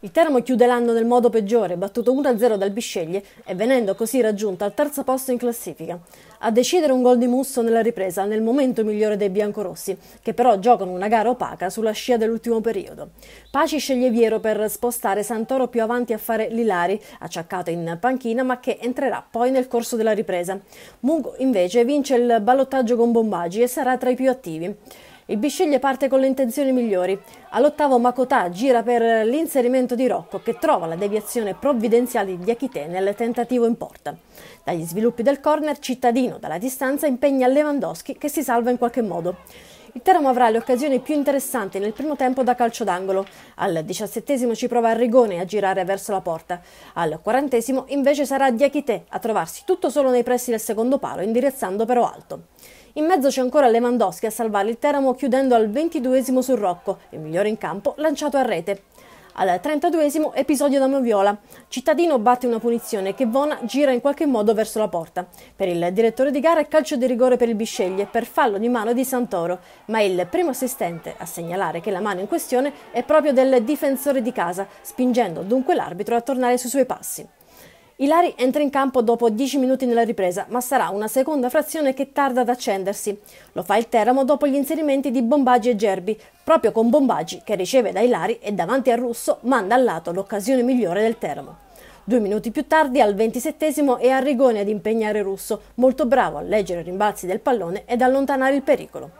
Il Teramo chiude l'anno nel modo peggiore, battuto 1-0 dal Bisceglie e venendo così raggiunta al terzo posto in classifica. A decidere un gol di Musso nella ripresa, nel momento migliore dei biancorossi, che però giocano una gara opaca sulla scia dell'ultimo periodo. Paci sceglie Viero per spostare Santoro più avanti a fare Lilari, acciaccato in panchina ma che entrerà poi nel corso della ripresa. Mungo invece vince il ballottaggio con Bombagi e sarà tra i più attivi. Il Bisceglie parte con le intenzioni migliori. All'ottavo Makotà gira per l'inserimento di Rocco che trova la deviazione provvidenziale di Achite nel tentativo in porta. Dagli sviluppi del corner, Cittadino dalla distanza impegna Lewandowski che si salva in qualche modo. Il Teramo avrà le occasioni più interessanti nel primo tempo da calcio d'angolo. Al diciassettesimo ci prova Arrigone a girare verso la porta. Al quarantesimo invece sarà Diachite a trovarsi tutto solo nei pressi del secondo palo, indirizzando però alto. In mezzo c'è ancora Lewandowski a salvare il Teramo chiudendo al ventiduesimo su Rocco, il migliore in campo, lanciato a rete. Al 32 episodio da Moviola, Cittadino batte una punizione che Vona gira in qualche modo verso la porta. Per il direttore di gara è calcio di rigore per il Bisceglie per fallo di mano di Santoro, ma il primo assistente a segnalare che la mano in questione è proprio del difensore di casa, spingendo dunque l'arbitro a tornare sui suoi passi. Ilari entra in campo dopo 10 minuti nella ripresa, ma sarà una seconda frazione che tarda ad accendersi. Lo fa il Teramo dopo gli inserimenti di Bombaggi e Gerbi, proprio con Bombaggi che riceve da Ilari e davanti al Russo manda al lato l'occasione migliore del Teramo. Due minuti più tardi, al 27 è Arrigoni ad impegnare Russo, molto bravo a leggere i rimbalzi del pallone ed allontanare il pericolo.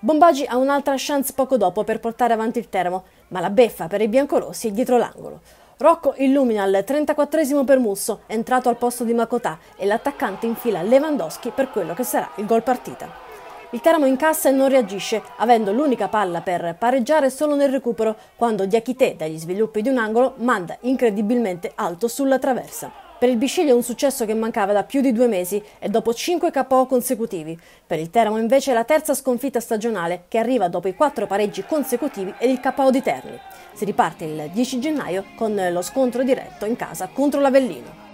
Bombaggi ha un'altra chance poco dopo per portare avanti il Teramo, ma la beffa per i biancorossi è dietro l'angolo. Rocco illumina al 34esimo per Musso, entrato al posto di Makotà, e l'attaccante infila Lewandowski per quello che sarà il gol partita. Il Caramo incassa e non reagisce, avendo l'unica palla per pareggiare solo nel recupero, quando Diachite, dagli sviluppi di un angolo, manda incredibilmente alto sulla traversa. Per il è un successo che mancava da più di due mesi e dopo 5 KO consecutivi. Per il Teramo invece è la terza sconfitta stagionale che arriva dopo i quattro pareggi consecutivi ed il KO di Terni. Si riparte il 10 gennaio con lo scontro diretto in casa contro l'Avellino.